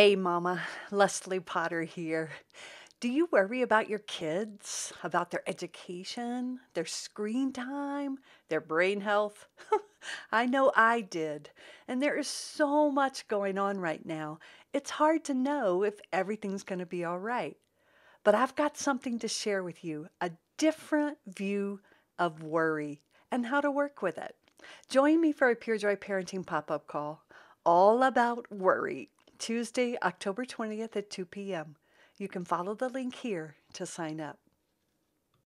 Hey, Mama, Leslie Potter here. Do you worry about your kids, about their education, their screen time, their brain health? I know I did. And there is so much going on right now, it's hard to know if everything's going to be all right. But I've got something to share with you a different view of worry and how to work with it. Join me for a Pure Joy Parenting pop up call all about worry Tuesday, October 20th at 2 p.m. You can follow the link here to sign up.